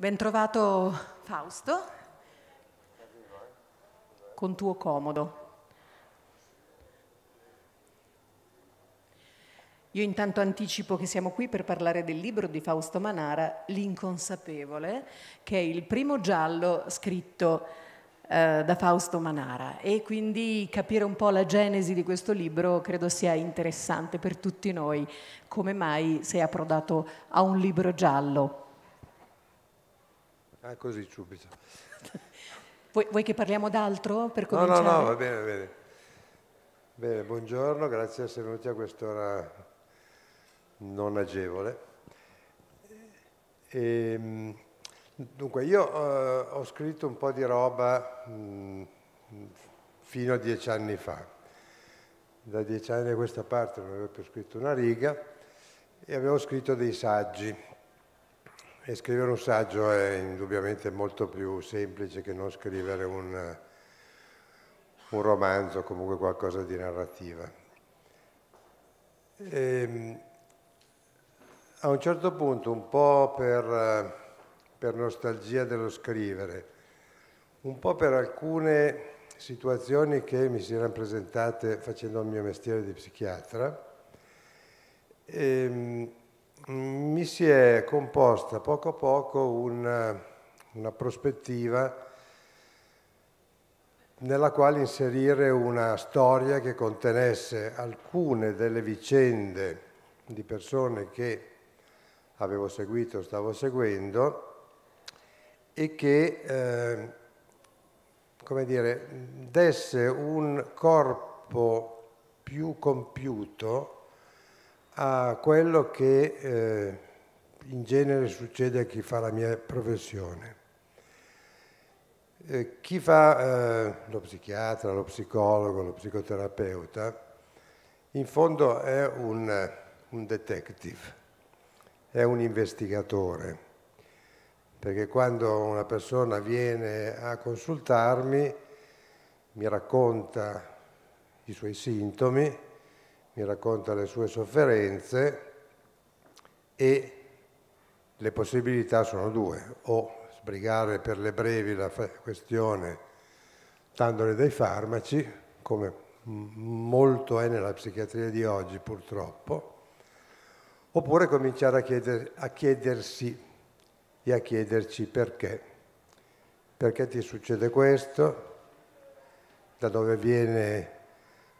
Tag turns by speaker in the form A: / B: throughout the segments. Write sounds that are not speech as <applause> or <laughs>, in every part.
A: Bentrovato Fausto, con tuo comodo. Io intanto anticipo che siamo qui per parlare del libro di Fausto Manara, L'inconsapevole, che è il primo giallo scritto eh, da Fausto Manara e quindi capire un po' la genesi di questo libro credo sia interessante per tutti noi, come mai sei approdato a un libro giallo.
B: Ah, così subito.
A: vuoi, vuoi, che parliamo d'altro per cominciare? No, no, no, va
B: bene, va bene. Bene, buongiorno, grazie di essere venuti a quest'ora non agevole. E, ehm, dunque, io eh, ho scritto un po' di roba mh, mm, fino a dieci anni fa. Da dieci anni a questa parte non avevo più scritto una riga e avevo scritto dei saggi e scrivere un saggio è indubbiamente molto più semplice che non scrivere un, un romanzo, comunque qualcosa di narrativa. E, ehm, a un certo punto, un po' per, per nostalgia dello scrivere, un po' per alcune situazioni che mi si erano presentate facendo il mio mestiere di psichiatra, e, ehm, mi si è composta poco a poco una, una prospettiva nella quale inserire una storia che contenesse alcune delle vicende di persone che avevo seguito, stavo seguendo e che, eh, come dire, desse un corpo più compiuto a quello che eh, in genere succede a chi fa la mia professione. Eh, chi fa eh, lo psichiatra, lo psicologo, lo psicoterapeuta, in fondo è un, un detective, è un investigatore, perché quando una persona viene a consultarmi mi racconta i suoi sintomi, mi racconta le sue sofferenze e le possibilità sono due, o sbrigare per le brevi la questione dandole dei farmaci, come molto è nella psichiatria di oggi purtroppo, oppure cominciare a, chieder, a chiedersi e a chiederci perché. Perché ti succede questo? Da dove viene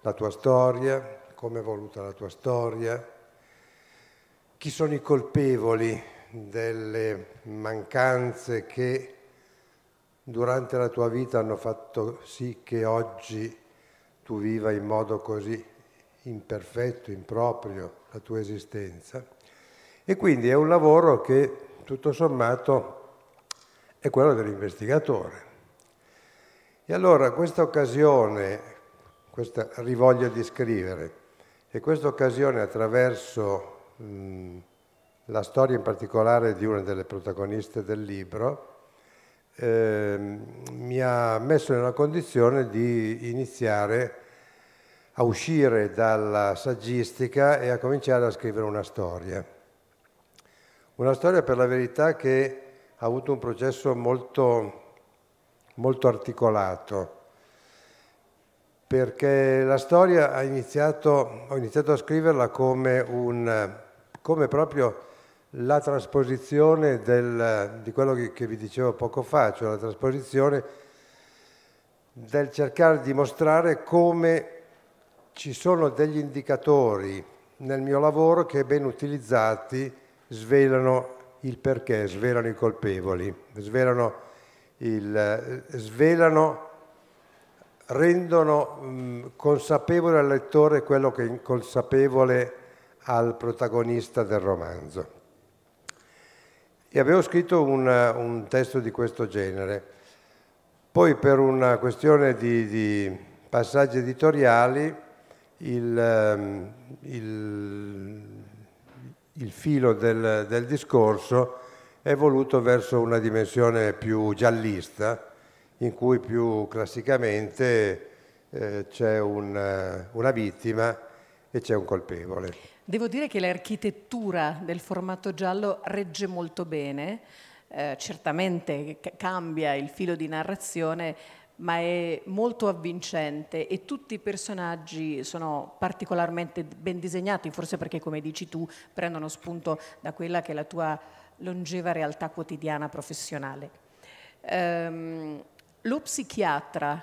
B: la tua storia? come è voluta la tua storia, chi sono i colpevoli delle mancanze che durante la tua vita hanno fatto sì che oggi tu viva in modo così imperfetto, improprio la tua esistenza. E quindi è un lavoro che tutto sommato è quello dell'investigatore. E allora questa occasione, questa rivoglia di scrivere, e questa occasione attraverso mh, la storia in particolare di una delle protagoniste del libro eh, mi ha messo nella condizione di iniziare a uscire dalla saggistica e a cominciare a scrivere una storia. Una storia per la verità che ha avuto un processo molto, molto articolato perché la storia ha iniziato, ho iniziato a scriverla come, un, come proprio la trasposizione del, di quello che, vi dicevo poco fa, cioè la trasposizione del cercare di mostrare come ci sono degli indicatori nel mio lavoro che ben utilizzati svelano il perché, svelano i colpevoli, svelano, il, svelano rendono mh, mm, consapevole al lettore quello che è inconsapevole al protagonista del romanzo. E avevo scritto un, un testo di questo genere, poi per una questione di, di passaggi editoriali il, ehm, il, il filo del, del discorso è voluto verso una dimensione più giallista, in cui più classicamente eh, c'è un, eh, una vittima e c'è un colpevole.
A: Devo dire che l'architettura del formato giallo regge molto bene, eh, certamente cambia il filo di narrazione, ma è molto avvincente e tutti i personaggi sono particolarmente ben disegnati, forse perché come dici tu prendono spunto da quella che è la tua longeva realtà quotidiana professionale. Um, lo psichiatra,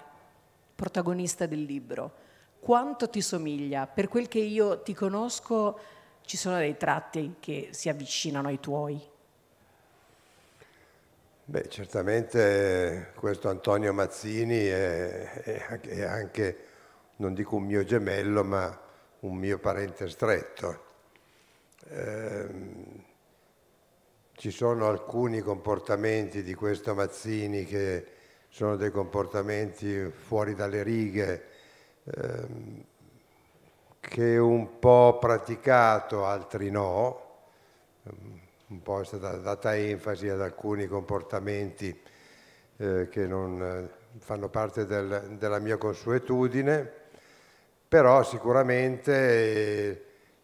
A: protagonista del libro, quanto ti somiglia? Per quel che io ti conosco, ci sono dei tratti che si avvicinano ai tuoi.
B: Beh, certamente questo Antonio Mazzini è, è, anche, è, anche, non dico un mio gemello, ma un mio parente stretto. Eh, ci sono alcuni comportamenti di questo Mazzini che sono dei comportamenti fuori dalle righe ehm, che un po' praticato, altri no, ehm, un po' è stata data enfasi ad alcuni comportamenti eh, che non eh, fanno parte del, della mia consuetudine, però sicuramente eh,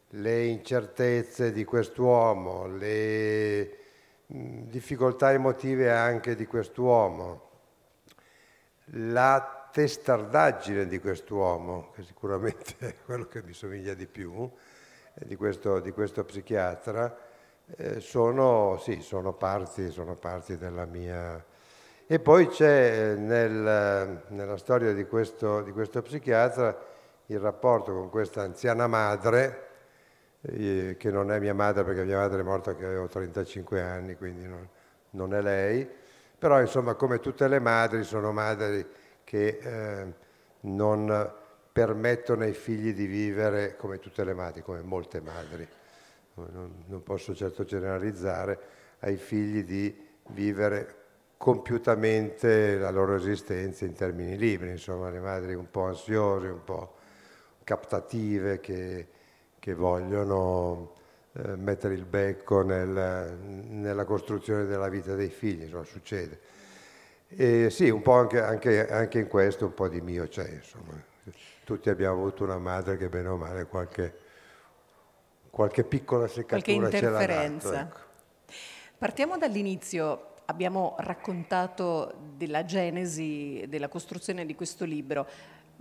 B: le incertezze di quest'uomo, le difficoltà emotive anche di quest'uomo, la testardaggine di quest'uomo, che sicuramente è quello che mi somiglia di più, eh, di questo, di questo psichiatra, eh, sono, sì, sono, parti, sono, parti, della mia... E poi c'è eh, nel, nella storia di questo, di questo psichiatra il rapporto con questa anziana madre, che non è mia madre perché mia madre è morta che avevo 35 anni, quindi non, non è lei, però insomma come tutte le madri sono madri che eh, non permettono ai figli di vivere come tutte le madri, come molte madri, non, non posso certo generalizzare, ai figli di vivere compiutamente la loro esistenza in termini liberi, insomma le madri un po' ansiose, un po' captative che, che vogliono eh, mettere il becco nel, nella costruzione della vita dei figli, insomma, succede. E sì, un po' anche, anche, anche, in questo un po' di mio c'è, insomma. Tutti abbiamo avuto una madre che bene o male qualche, qualche piccola seccatura qualche interferenza. ce l'ha dato,
A: ecco. Partiamo dall'inizio. Abbiamo raccontato della genesi, della costruzione di questo libro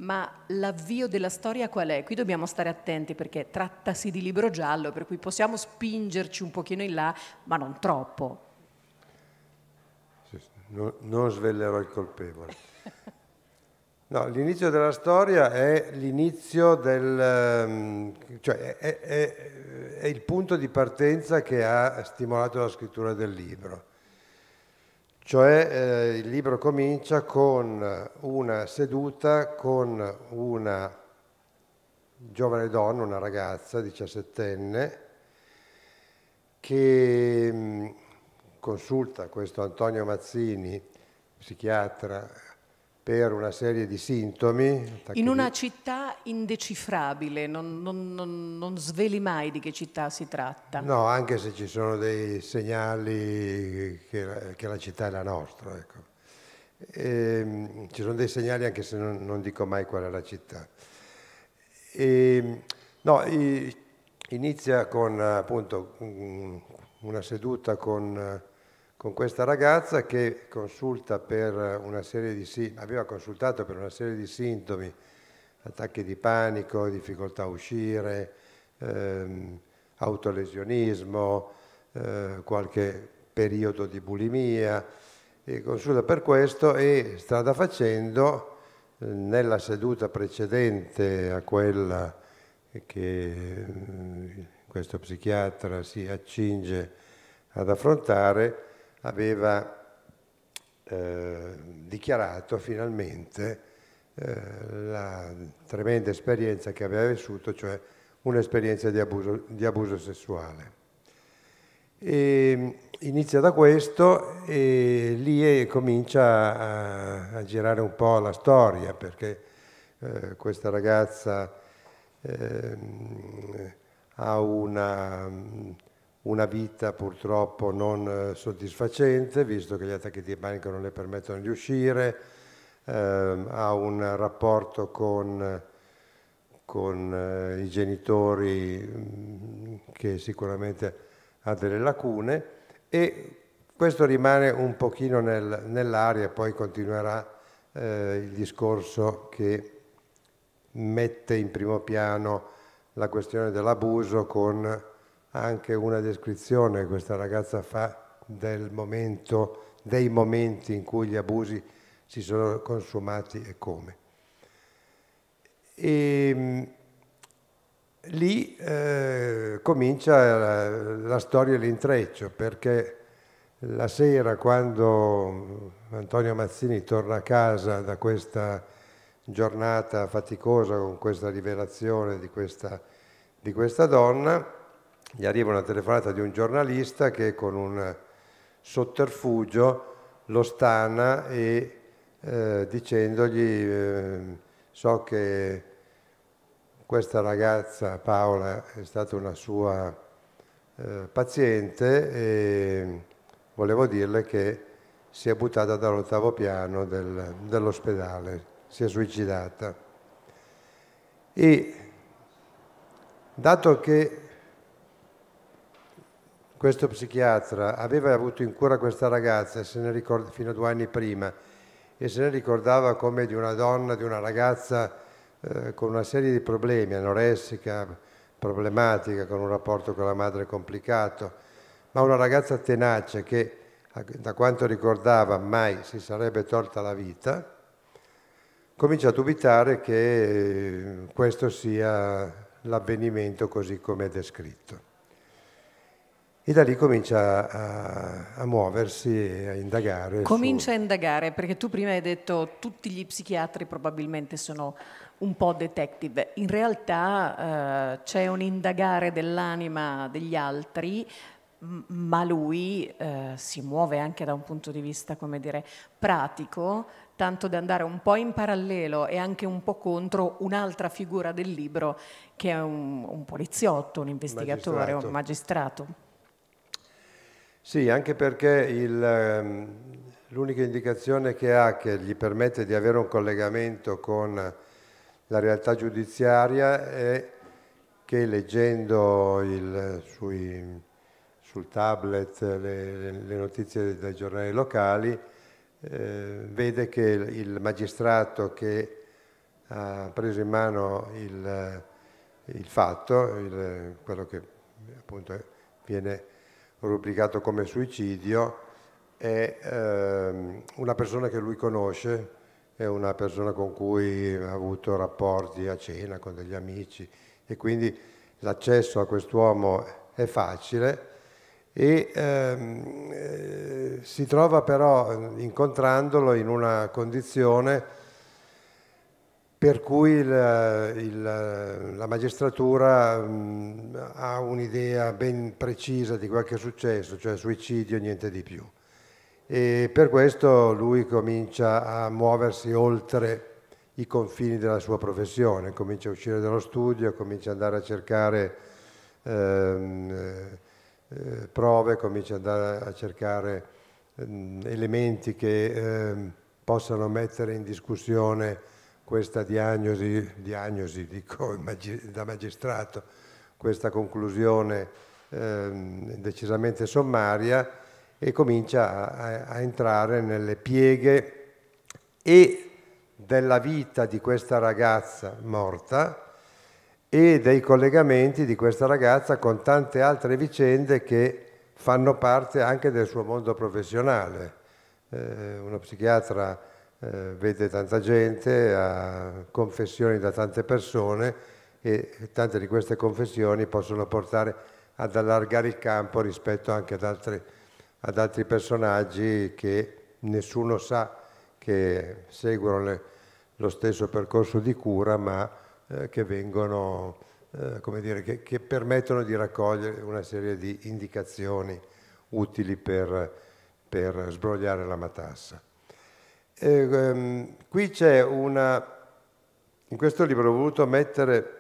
A: ma l'avvio della storia qual è? Qui dobbiamo stare attenti perché trattasi di libro giallo, per cui possiamo spingerci un pochino in là, ma non troppo.
B: No, non svelerò il colpevole. No, l'inizio della storia è l'inizio del... Ehm, cioè è, è, è il punto di partenza che ha stimolato la scrittura del libro. Cioè eh, il libro comincia con una seduta con una giovane donna, una ragazza diciassettenne, che mm, consulta questo Antonio Mazzini, psichiatra per una serie di sintomi. In una
A: città indecifrabile, non, non, non, non, sveli mai di che città si tratta. No,
B: anche se ci sono dei segnali che, la, che la città è la nostra. Ecco. E, ehm, ci sono dei segnali anche se non, dico mai qual è la città. E, ehm, no, inizia con appunto una seduta con con questa ragazza che consulta per una serie di, aveva consultato per una serie di sintomi, attacchi di panico, difficoltà a uscire, ehm, autolesionismo, eh, qualche periodo di bulimia, e consulta per questo e strada facendo, nella seduta precedente a quella che mm, questo psichiatra si accinge ad affrontare, aveva eh, dichiarato finalmente eh, la tremenda esperienza che aveva vissuto, cioè un'esperienza di abuso, di abuso sessuale. E mm, inizia da questo e lì comincia a, a, girare un po' la storia perché eh, questa ragazza eh, ha una mm, una vita purtroppo non eh, soddisfacente, visto che gli attacchi di panico non le permettono di uscire, eh, ha un rapporto con, con eh, i genitori mm, che sicuramente ha delle lacune e questo rimane un pochino nel, nell'aria, poi continuerà eh, il discorso che mette in primo piano la questione dell'abuso con anche una descrizione che questa ragazza fa del momento, dei momenti in cui gli abusi si sono consumati e come. E, ehm, lì eh, comincia la, la storia e l'intreccio, perché la sera quando Antonio Mazzini torna a casa da questa giornata faticosa con questa rivelazione di questa, di questa donna, gli arriva una telefonata di un giornalista che con un eh, sotterfugio lo stana e eh, dicendogli eh, so che questa ragazza Paola è stata una sua eh, paziente e volevo dirle che si è buttata dall'ottavo piano del, dell'ospedale, si è suicidata. E dato che questo psichiatra aveva avuto in cura questa ragazza ricorda, fino a due anni prima e se ne ricordava come di una donna, di una ragazza eh, con una serie di problemi, anoressica, problematica, con un rapporto con la madre complicato, ma una ragazza tenace che da quanto ricordava mai si sarebbe tolta la vita, comincia a dubitare che eh, questo sia l'avvenimento così come è descritto. E da lì comincia a, a muoversi e a indagare. Comincia
A: su... a indagare, perché tu prima hai detto tutti gli psichiatri probabilmente sono un po' detective. In realtà eh, c'è un indagare dell'anima degli altri, ma lui eh, si muove anche da un punto di vista, come dire, pratico, tanto da andare un po' in parallelo e anche un po' contro un'altra figura del libro che è un, un poliziotto, un investigatore, magistrato. un magistrato.
B: Sì, anche perché ehm, l'unica indicazione che ha che gli permette di avere un collegamento con la realtà giudiziaria è che leggendo il, sui, sul tablet le, le, notizie dai giornali locali eh, vede che il magistrato che ha preso in mano il, il fatto, il, quello che appunto viene rubricato come suicidio è ehm, una persona che lui conosce è una persona con cui ha avuto rapporti a cena con degli amici e quindi l'accesso a quest'uomo è facile e ehm, eh, si trova però incontrandolo in una condizione per cui il, il, la magistratura mh, ha un'idea ben precisa di quel che è successo, cioè suicidio, niente di più. E per questo lui comincia a muoversi oltre i confini della sua professione, comincia a uscire dallo studio, comincia ad andare a cercare ehm, eh, prove, comincia ad andare a cercare ehm, elementi che ehm, possano mettere in discussione questa diagnosi, diagnosi dico, <laughs> da magistrato, questa conclusione eh, decisamente sommaria e comincia a, a entrare nelle pieghe e della vita di questa ragazza morta e dei collegamenti di questa ragazza con tante altre vicende che fanno parte anche del suo mondo professionale. Eh, una psichiatra eh, vede tanta gente, ha confessioni da tante persone e tante di queste confessioni possono portare ad allargare il campo rispetto anche ad altri, ad altri personaggi che nessuno sa che seguono le, lo stesso percorso di cura ma eh, che vengono, eh, come dire, che, che, permettono di raccogliere una serie di indicazioni utili per, per sbrogliare la matassa. E, ehm, qui c'è una... In questo libro ho voluto mettere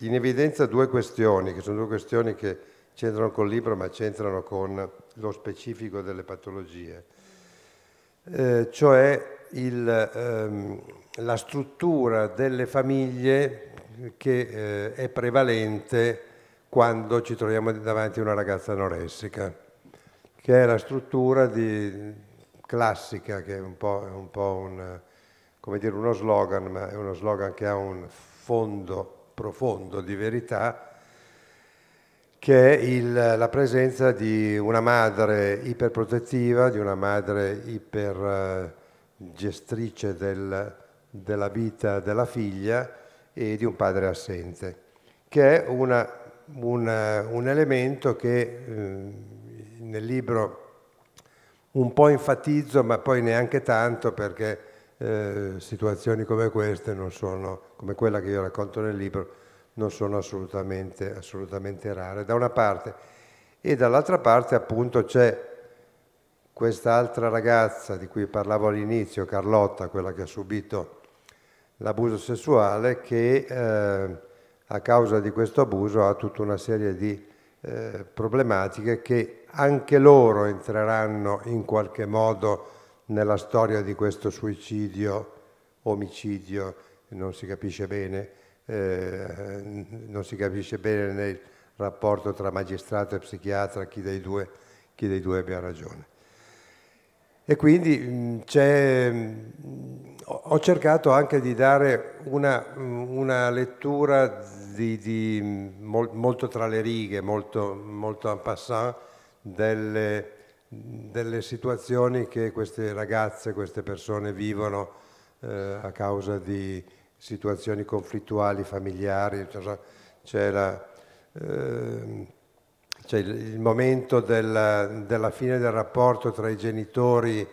B: in evidenza due questioni, che sono due questioni che c'entrano col libro ma c'entrano con lo specifico delle patologie, eh, cioè il, ehm, la struttura delle famiglie che eh, è prevalente quando ci troviamo davanti a una ragazza anoressica, che è la struttura di, classica, che è un po', è un po un, dire, uno slogan, ma è uno slogan che ha un fondo profondo di verità, che è il, la presenza di una madre iperprotettiva, di una madre ipergestrice eh, del, della vita della figlia e di un padre assente, che è una, una, un elemento che eh, nel libro un po' enfatizzo, ma poi neanche tanto perché eh, situazioni come queste, non sono, come quella che io racconto nel libro, non sono assolutamente, assolutamente rare, da una parte. E dall'altra parte appunto c'è quest'altra ragazza di cui parlavo all'inizio, Carlotta, quella che ha subito l'abuso sessuale, che eh, a causa di questo abuso ha tutta una serie di eh, problematiche che anche loro entreranno in qualche modo nella storia di questo suicidio, omicidio, non si capisce bene, eh, non si capisce bene nel rapporto tra magistrato e psichiatra chi dei due, chi dei due abbia ragione. E quindi mm, mm, ho cercato anche di dare una, mm, una lettura di, di, molto tra le righe, molto, molto en passant, delle, delle situazioni che queste ragazze, queste persone vivono eh, a causa di situazioni conflittuali, familiari, c'è, la, eh, c'è il momento della, della, fine del rapporto tra i genitori,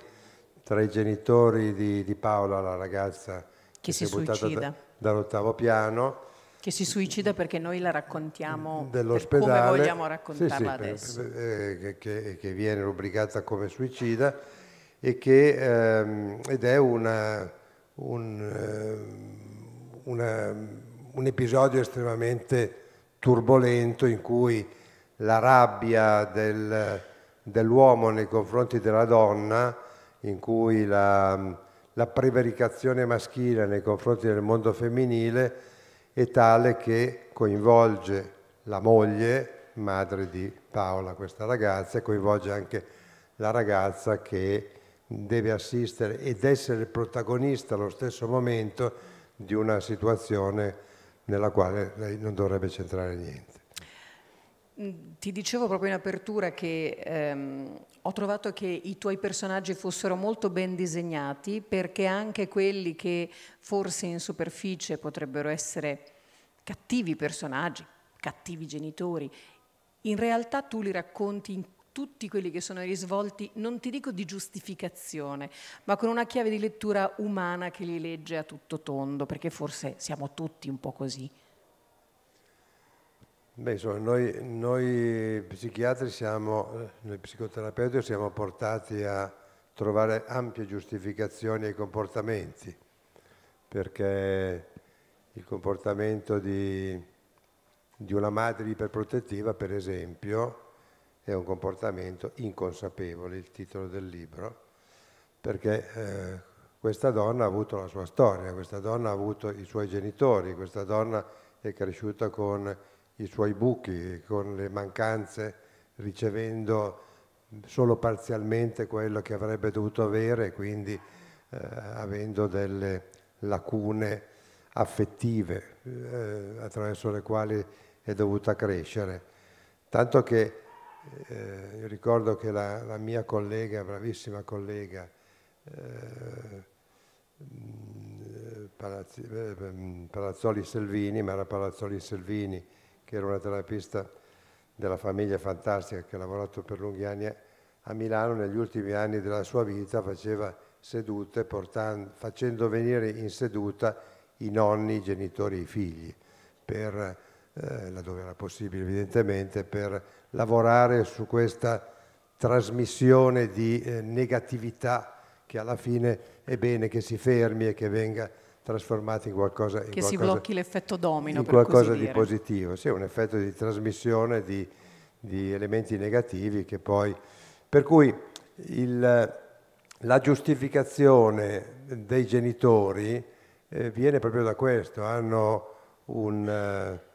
B: tra i genitori di, di Paola, la ragazza che, che si è buttata da, dall'ottavo piano,
A: che si suicida perché noi la raccontiamo mm, come vogliamo raccontarla sì, sì, adesso.
B: Eh, che, che, viene rubricata come suicida e che, ehm, ed è una, un, ehm, una, un episodio estremamente turbolento in cui la rabbia del, dell'uomo nei confronti della donna, in cui la, la prevaricazione maschile nei confronti del mondo femminile è tale che coinvolge la moglie, madre di Paola, questa ragazza, e coinvolge anche la ragazza che deve assistere ed essere protagonista allo stesso momento di una situazione nella quale lei non dovrebbe centrare niente.
A: Mm, ti dicevo proprio in apertura che ehm, ho trovato che i tuoi personaggi fossero molto ben disegnati perché anche quelli che forse in superficie potrebbero essere cattivi personaggi, cattivi genitori, in realtà tu li racconti in tutti quelli che sono i risvolti, non ti dico di giustificazione, ma con una chiave di lettura umana che li legge a tutto tondo, perché forse siamo tutti un po' così.
B: Beh, insomma, noi, noi, psichiatri siamo, noi psicoterapeuti siamo portati a trovare ampie giustificazioni ai comportamenti, perché il comportamento di, di una madre iperprotettiva, per esempio, è un comportamento inconsapevole, il titolo del libro, perché eh, questa donna ha avuto la sua storia, questa donna ha avuto i suoi genitori, questa donna è cresciuta con i suoi buchi, con le mancanze, ricevendo solo parzialmente quello che avrebbe dovuto avere, quindi eh, avendo delle lacune affettive eh, attraverso le quali è dovuta crescere. Tanto che eh, ricordo che la, la, mia collega, bravissima collega, eh, mm, Palazzi, eh, mm, Palazzoli Selvini, ma era Palazzoli Selvini, che era una terapista della famiglia fantastica che ha lavorato per lunghi anni a Milano, negli ultimi anni della sua vita faceva sedute portando, facendo venire in seduta i nonni, i genitori, i figli, per, eh, laddove era possibile evidentemente, per lavorare su questa trasmissione di eh, negatività che alla fine è bene che si fermi e che venga trasformati in qualcosa... In che qualcosa, si blocchi l'effetto domino. In qualcosa di positivo, sì, un effetto di trasmissione di, di elementi negativi che poi... Per cui il, la giustificazione dei genitori eh, viene proprio da questo, hanno un... Eh,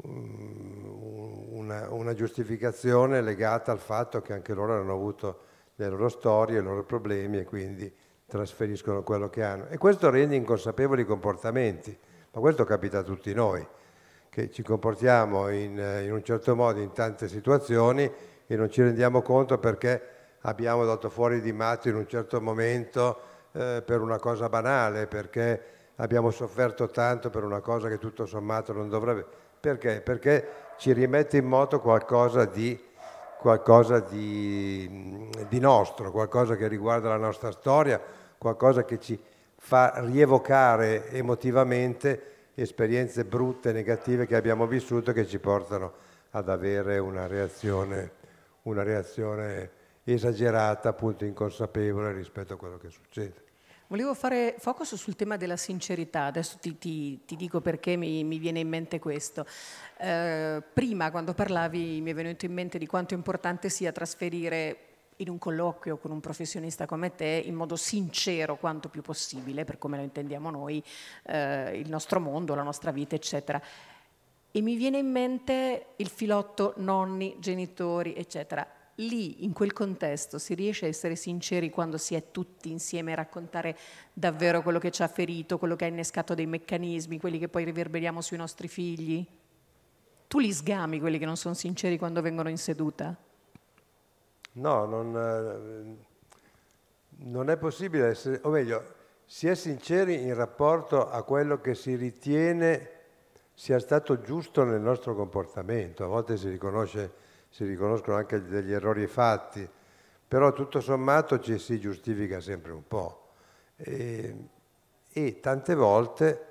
B: una, una, giustificazione legata al fatto che anche loro hanno avuto le loro storie, i loro problemi e quindi trasferiscono quello che hanno. E questo rende inconsapevoli i comportamenti, ma questo capita a tutti noi, che ci comportiamo in, in, un certo modo in tante situazioni e non ci rendiamo conto perché abbiamo dato fuori di matto in un certo momento eh, per una cosa banale, perché abbiamo sofferto tanto per una cosa che tutto sommato non dovrebbe. Perché? Perché ci rimette in moto qualcosa di, qualcosa di, di nostro, qualcosa che riguarda la nostra storia, qualcosa che ci fa rievocare emotivamente esperienze brutte, negative che abbiamo vissuto e che ci portano ad avere una reazione, una reazione esagerata, appunto inconsapevole rispetto a quello che succede.
A: Volevo fare focus sul tema della sincerità, adesso ti, ti, ti dico perché mi, mi, viene in mente questo. Eh, prima quando parlavi mi è venuto in mente di quanto importante sia trasferire in un colloquio con un professionista come te in modo sincero quanto più possibile, per come lo intendiamo noi, eh, il nostro mondo, la nostra vita, eccetera. E mi viene in mente il filotto nonni, genitori, eccetera. Lì, in quel contesto, si riesce a essere sinceri quando si è tutti insieme a raccontare davvero quello che ci ha ferito, quello che ha innescato dei meccanismi, quelli che poi riverberiamo sui nostri figli? Tu li sgami quelli che non sono sinceri quando vengono in seduta?
B: No, non, eh, non è possibile essere, o meglio, si è sinceri in rapporto a quello che si ritiene sia stato giusto nel nostro comportamento. A volte si, si riconoscono anche degli errori fatti, però tutto sommato ci si giustifica sempre un po'. E, e tante volte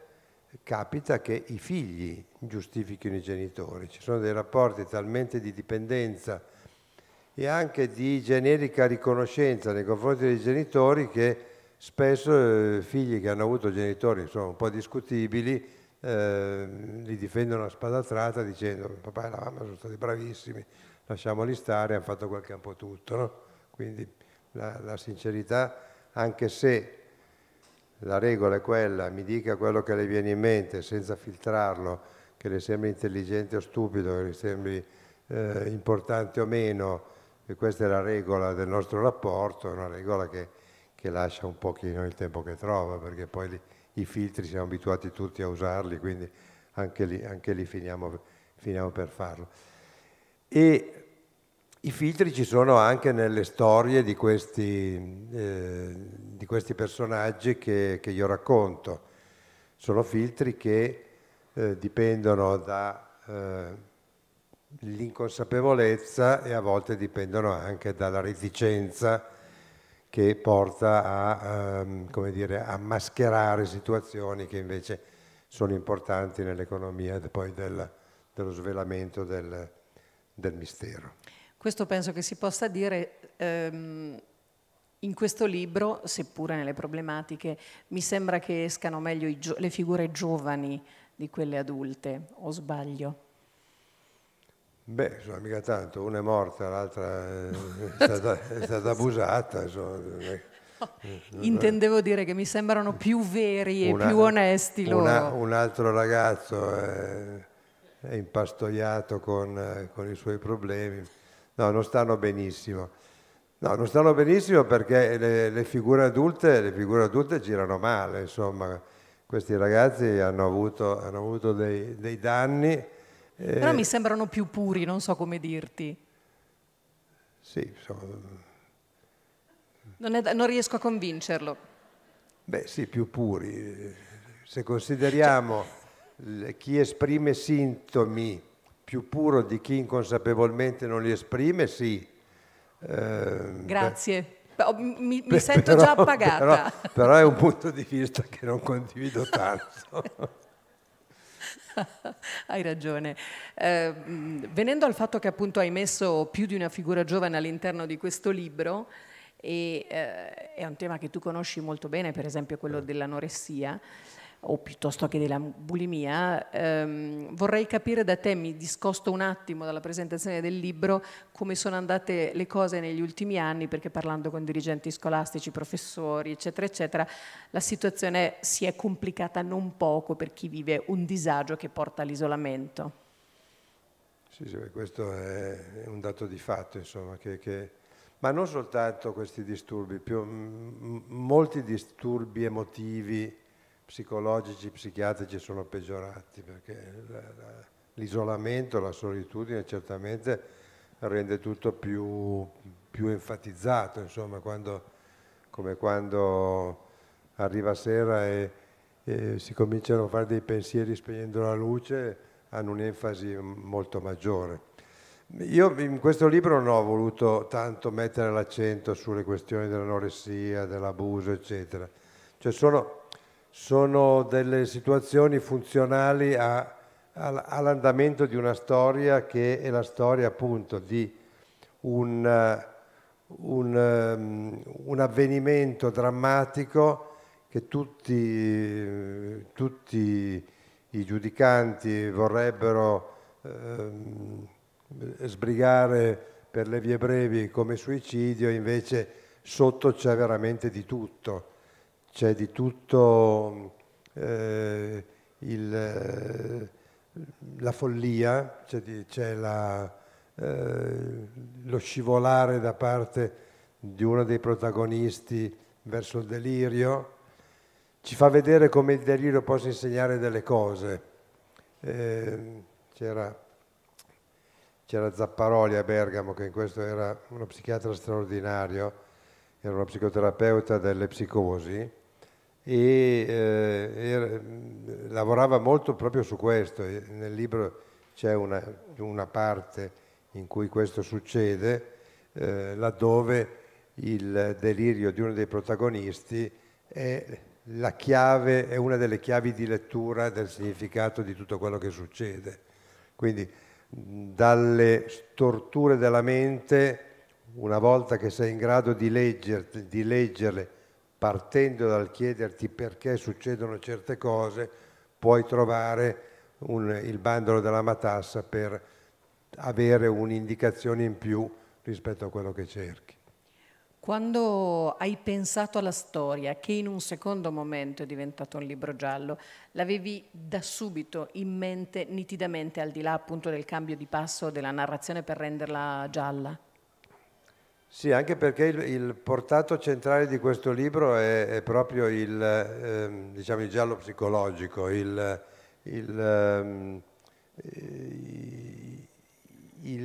B: capita che i figli giustifichino i genitori. Ci sono dei rapporti talmente di dipendenza e anche di generica riconoscenza nei confronti dei genitori che spesso eh, figli che hanno avuto genitori insomma, un po' discutibili eh, li difendono a spada tratta dicendo papà e la mamma sono stati bravissimi, lasciamoli stare, hanno fatto quel che hanno potuto. No? Quindi la, la sincerità, anche se la regola è quella, mi dica quello che le viene in mente senza filtrarlo, che le sembri intelligente o stupido, che le sembri eh, importante o meno, e questa è la regola del nostro rapporto, una regola che, che lascia un pochino il tempo che trova, perché poi li, i filtri siamo abituati tutti a usarli, quindi anche lì, anche lì finiamo, finiamo, per farlo. E i filtri ci sono anche nelle storie di questi, eh, di questi personaggi che, che io racconto. Sono filtri che eh, dipendono da... Eh, l'inconsapevolezza e a volte dipendono anche dalla reticenza che porta a, um, dire, a mascherare situazioni che invece sono importanti nell'economia del, dello svelamento del, del, mistero.
A: Questo penso che si possa dire ehm, in questo libro, seppure nelle problematiche, mi sembra che escano meglio le figure giovani di quelle adulte, o sbaglio?
B: Beh, insomma, mica tanto, una è morta, l'altra eh, è stata, è stata abusata. Insomma. Eh. Intendevo
A: dire che mi sembrano più veri e una, più onesti loro. Una,
B: un altro ragazzo è, eh, è impastoiato con, con, i suoi problemi. No, non stanno benissimo. No, non stanno benissimo perché le, le, figure, adulte, le figure adulte girano male, insomma. Questi ragazzi hanno avuto, hanno avuto dei, dei danni eh, però mi
A: sembrano più puri, non so come dirti.
B: Sì, sono... Eh.
A: non, è, non, riesco a convincerlo.
B: Beh sì, più puri. Se consideriamo cioè... chi esprime sintomi più puro di chi inconsapevolmente non li esprime, sì. Eh, Grazie.
A: Beh, mi, mi, sento però, già <laughs> appagata. Però,
B: però è un punto di vista che non condivido tanto. <laughs>
A: <laughs> Hai ragione. Eh, venendo al fatto che appunto hai messo più di una figura giovane all'interno di questo libro, e, eh, è un tema che tu conosci molto bene, per esempio quello certo. dell'anoressia, o piuttosto che della bulimia, ehm, vorrei capire da te, mi discosto un attimo dalla presentazione del libro, come sono andate le cose negli ultimi anni, perché parlando con dirigenti scolastici, professori, eccetera, eccetera, la situazione si è complicata non poco per chi vive un disagio che porta all'isolamento.
B: Sì, sì, questo è un dato di fatto, insomma, che, che... ma non soltanto questi disturbi, più, molti disturbi emotivi, psicologici, psichiatrici sono peggiorati perché l'isolamento, la solitudine certamente rende tutto più, più enfatizzato, insomma, quando, come quando arriva sera e, e, si cominciano a fare dei pensieri spegnendo la luce, hanno un'enfasi molto maggiore. Io in questo libro non ho voluto tanto mettere l'accento sulle questioni dell'anoressia, dell'abuso, eccetera. Cioè sono sono delle situazioni funzionali a, a, all'andamento di una storia che è la storia appunto di un, eh, un, ehm, un avvenimento drammatico che tutti, tutti i giudicanti vorrebbero eh, sbrigare per le vie brevi come suicidio, invece sotto c'è veramente di tutto c'è di tutto eh, il, la follia, c'è, eh, lo scivolare da parte di uno dei protagonisti verso il delirio, ci fa vedere come il delirio possa insegnare delle cose. Eh, c'era, Zapparoli a Bergamo, che in questo era uno psichiatra straordinario, era uno psicoterapeuta delle psicosi, e eh, era, mm, lavorava molto proprio su questo. Nel libro c'è una, una parte in cui questo succede, eh, laddove il delirio di uno dei protagonisti è la chiave, è una delle chiavi di lettura del significato di tutto quello che succede. Quindi mm, dalle torture della mente, una volta che sei in grado di, leggerti, di leggerle, partendo dal chiederti perché succedono certe cose, puoi trovare un, il bandolo della matassa per avere un'indicazione in più rispetto a quello che cerchi.
A: Quando hai pensato alla storia, che in un secondo momento è diventato un libro giallo, l'avevi da subito in mente, nitidamente, al di là appunto del cambio di passo della narrazione per renderla gialla?
B: Sì, anche perché il, il, portato centrale di questo libro è, è proprio il, eh, diciamo il, giallo psicologico, ehm, il,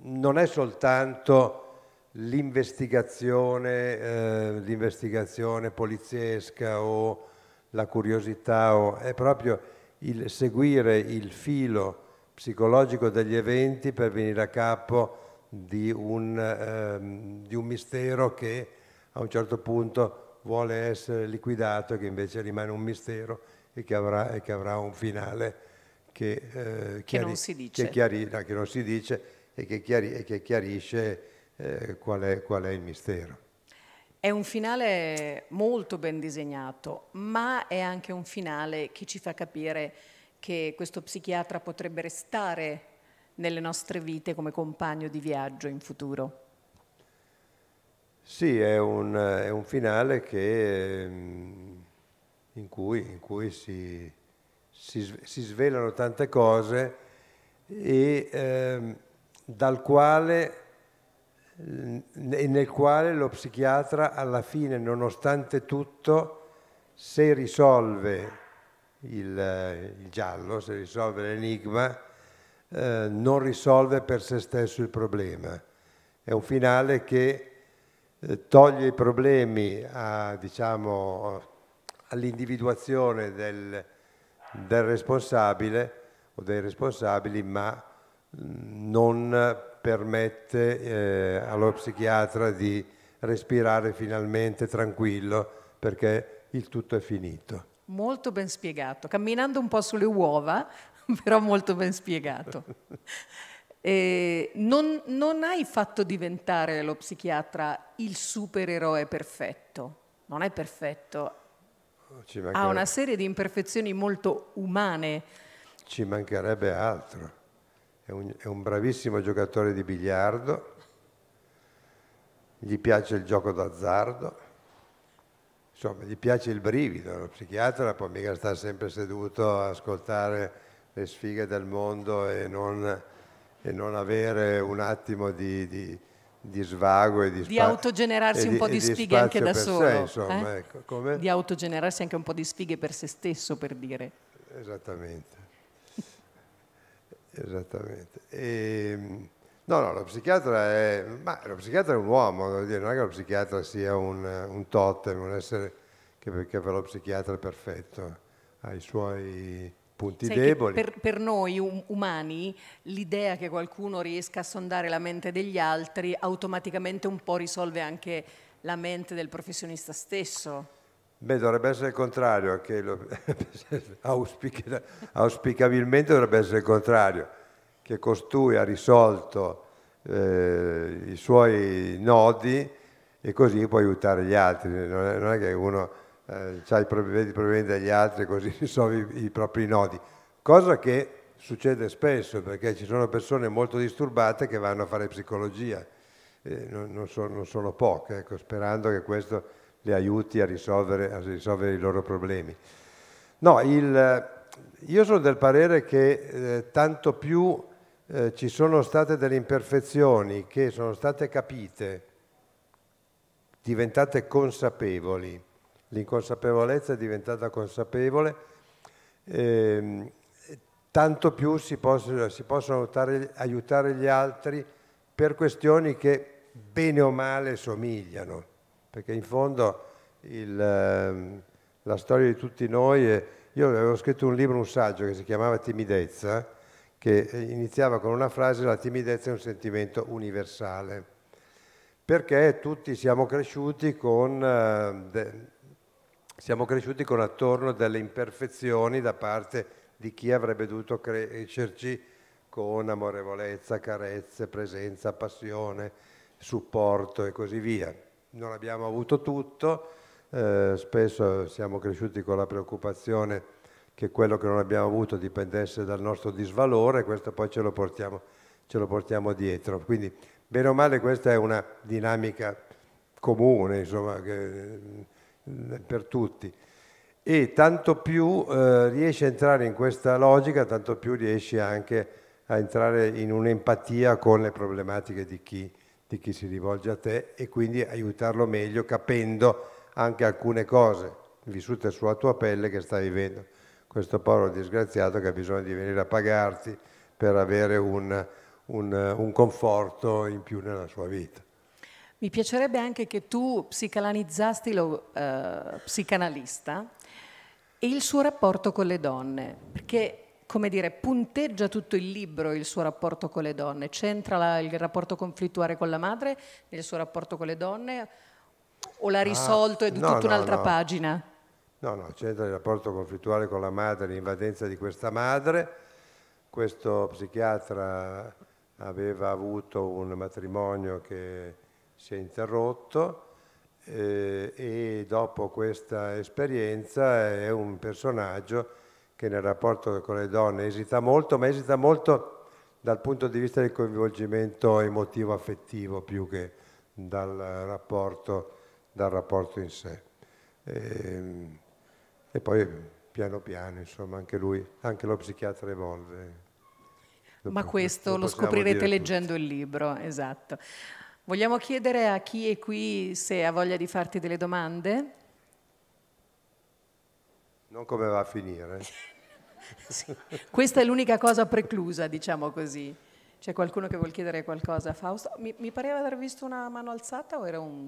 B: non è soltanto l'investigazione, eh, l'investigazione poliziesca o la curiosità, o, è proprio il seguire il filo psicologico degli eventi per venire a capo di un, ehm, di un mistero che a un certo punto vuole essere liquidato e che invece rimane un mistero e che avrà, e che avrà un finale che, eh, chiari, che, non che, chiari, no, che, non si dice e che, chiari, e chiarisce eh, qual, è, qual è il mistero.
A: È un finale molto ben disegnato, ma è anche un finale che ci fa capire che questo psichiatra potrebbe restare nelle nostre vite come compagno di viaggio in futuro.
B: Sì, è un, è un finale che, mm, in cui, in cui si, si, si, svelano tante cose e eh, dal quale nel quale lo psichiatra alla fine, nonostante tutto, se risolve il, il giallo, se risolve l'enigma, eh, non risolve per se stesso il problema. È un finale che eh, toglie i problemi diciamo, all'individuazione del, del responsabile o dei responsabili, ma mm, non permette eh, allo psichiatra di respirare finalmente tranquillo perché il tutto è finito.
A: Molto ben spiegato. Camminando un po' sulle uova, <laughs> però molto ben spiegato. Eh, non, non, hai fatto diventare lo psichiatra il supereroe perfetto, non è perfetto,
B: oh, ha una
A: serie di imperfezioni molto umane.
B: Ci mancherebbe altro, è un, è un bravissimo giocatore di biliardo, gli piace il gioco d'azzardo, insomma gli piace il brivido, lo psichiatra può mica stare sempre seduto a ascoltare le sfighe del mondo e non, e non avere un attimo di, di, di svago e di spazio. Di autogenerarsi un po' di, sfighe anche da solo. Sé, eh? insomma, eh?
A: ecco. Di autogenerarsi anche un po' di sfighe per se stesso, per dire.
B: Esattamente. Esattamente. E, ehm, no, no, lo psichiatra è, ma, lo psichiatra è un uomo, non è che lo psichiatra sia un, un totem, un essere che, che per lo psichiatra è perfetto, ha i suoi punti Sai deboli. Per,
A: per, noi um, umani l'idea che qualcuno riesca a sondare la mente degli altri automaticamente un po' risolve anche la mente del professionista stesso.
B: Beh, dovrebbe essere il contrario, lo, <laughs> auspica, auspicabilmente dovrebbe essere il contrario, che costui ha risolto eh, i suoi nodi e così può aiutare gli altri. non è, non è che uno eh, i problemi, degli altri, e così risolvi <laughs> i propri nodi. Cosa che succede spesso perché ci sono persone molto disturbate che vanno a fare psicologia, eh, non, non, so, non, sono poche, ecco, sperando che questo le aiuti a risolvere, a risolvere i loro problemi. No, il, eh, io sono del parere che eh, tanto più eh, ci sono state delle imperfezioni che sono state capite, diventate consapevoli, l'inconsapevolezza è diventata consapevole, ehm, tanto più si, possono, si possono aiutare, aiutare gli altri per questioni che bene o male somigliano, perché in fondo il, ehm, la storia di tutti noi, è, io avevo scritto un libro, un saggio che si chiamava Timidezza, che iniziava con una frase, la timidezza è un sentimento universale, perché tutti siamo cresciuti con... Eh, de, siamo cresciuti con attorno delle imperfezioni da parte di chi avrebbe dovuto crescerci con amorevolezza, carezze, presenza, passione, supporto e così via. Non abbiamo avuto tutto, eh, spesso siamo cresciuti con la preoccupazione che quello che non abbiamo avuto dipendesse dal nostro disvalore, questo poi ce lo portiamo, ce lo portiamo dietro. Quindi, bene o male, questa è una dinamica comune, insomma, che, eh, per tutti e tanto più eh, riesci a entrare in questa logica, tanto più riesci anche a entrare in un'empatia con le problematiche di chi, di chi si rivolge a te e quindi aiutarlo meglio capendo anche alcune cose vissute sulla tua pelle che stai vivendo questo povero disgraziato che ha bisogno di venire a pagarti per avere un, un, un conforto in più nella sua vita.
A: Mi piacerebbe anche che tu psicanalizzasti lo eh, psicanalista e il suo rapporto con le donne, perché come dire, punteggia tutto il libro il suo rapporto con le donne, c'entra la, il rapporto conflittuale con la madre nel suo rapporto con le donne o l'ha ah, risolto ed è no, tutta un'altra no. pagina?
B: No, no, c'entra il rapporto conflittuale con la madre, l'invadenza di questa madre, questo psichiatra aveva avuto un matrimonio che si è interrotto eh, e dopo questa esperienza è un personaggio che nel rapporto con le donne esita molto, ma esita molto dal punto di vista del coinvolgimento emotivo affettivo più che dal rapporto, dal rapporto in sé. E, ehm, e, poi piano piano, insomma, anche lui, anche lo psichiatra evolve. ma questo lo, lo scoprirete leggendo
A: tutti. il libro, esatto. Vogliamo chiedere a chi è qui se ha voglia di farti delle domande?
B: Non come va a finire. <laughs> sì.
A: Questa è l'unica cosa preclusa, diciamo così. C'è qualcuno che vuol chiedere qualcosa a Fausto? Mi, mi pareva di aver visto una mano alzata o era un...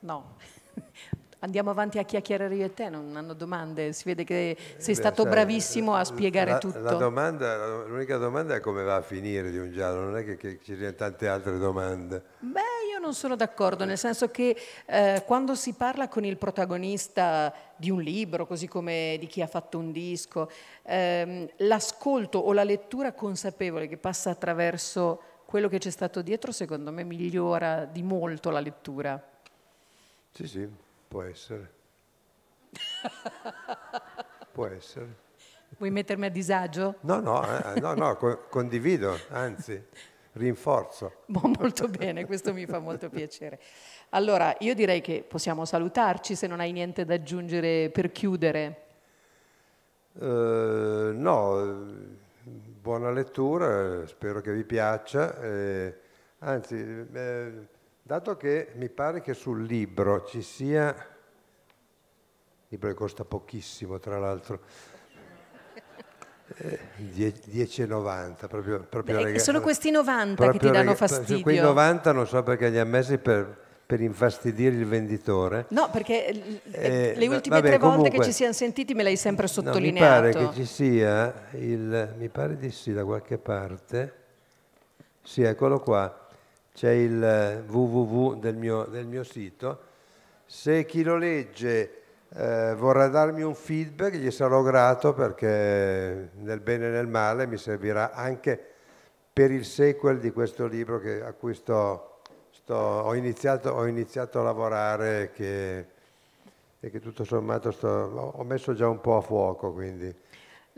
A: No. Andiamo avanti a chiacchierare io e te, non hanno domande, si vede che sei Beh, stato sai, bravissimo a spiegare la, tutto. La
B: domanda, l'unica domanda è come va a finire di un giallo, non è che, che ci siano tante altre domande.
A: Beh, io non sono d'accordo, nel senso che eh, quando si parla con il protagonista di un libro, così come di chi ha fatto un disco, ehm, l'ascolto o la lettura consapevole che passa attraverso quello che c'è stato dietro, secondo me migliora di molto la lettura.
B: Sì, sì. Può essere. Può essere.
A: Vuoi mettermi a disagio? No, no, eh, no, no
B: co- condivido, anzi, rinforzo. Bon,
A: molto bene, questo mi fa molto piacere. Allora, io direi che possiamo salutarci se non hai niente da aggiungere per chiudere.
B: Uh, no, buona lettura, spero che vi piaccia. Eh, anzi, eh, Dato che mi pare che sul libro ci sia, il libro che costa pochissimo tra l'altro, 10,90 eh, proprio, proprio Beh, rega- sono questi 90 che ti danno rega- fastidio quei 90 non so perché li ha messi per, per infastidire il venditore no perché eh, le ultime vabbè, tre comunque, volte che ci
A: siamo sentiti me l'hai sempre sottolineato no, mi pare che
B: ci sia il mi pare di sì da qualche parte sì eccolo qua c'è il eh, www del mio, del mio, sito. Se chi lo legge eh, vorrà darmi un feedback, gli sarò grato perché nel bene e nel male mi servirà anche per il sequel di questo libro che, a cui sto, sto, ho, iniziato, ho, iniziato, a lavorare che, e che tutto sommato sto, ho messo già un po' a fuoco. Quindi.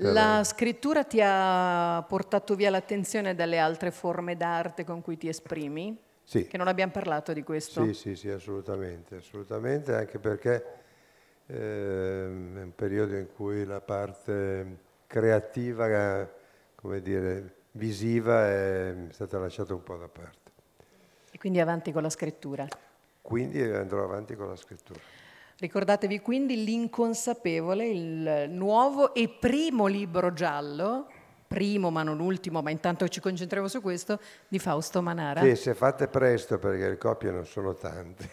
B: La
A: scrittura ti ha portato via l'attenzione dalle altre forme d'arte con cui ti esprimi? Sì. Che non abbiamo parlato di questo. Sì, sì,
B: sì, assolutamente, assolutamente, anche perché eh, è un periodo in cui la parte creativa, come dire, visiva è stata lasciata un po' da parte.
A: E quindi avanti con la scrittura?
B: Quindi andrò avanti con la scrittura.
A: Ricordatevi quindi l'inconsapevole, il nuovo e primo libro giallo, primo ma non ultimo, ma intanto ci concentriamo su questo, di Fausto Manara. Sì, se
B: fate presto perché le copie non sono tante,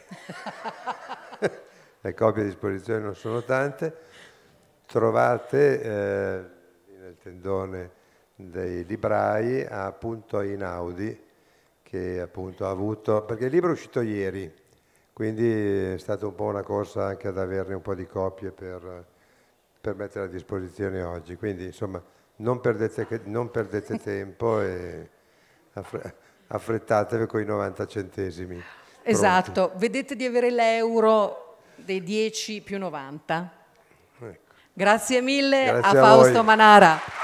B: <laughs> le copie a disposizione non sono tante, trovate eh, nel tendone dei librai appunto Inaudi che appunto ha avuto, perché il libro è uscito ieri, quindi è stata un po' una corsa anche ad averne un po' di copie per, per mettere a disposizione oggi. Quindi insomma non perdete, non perdete <laughs> tempo e affrettatevi con i 90 centesimi. Esatto,
A: pronti. vedete di avere l'euro dei 10 più 90. Ecco. Grazie mille Grazie a, a Fausto Manara.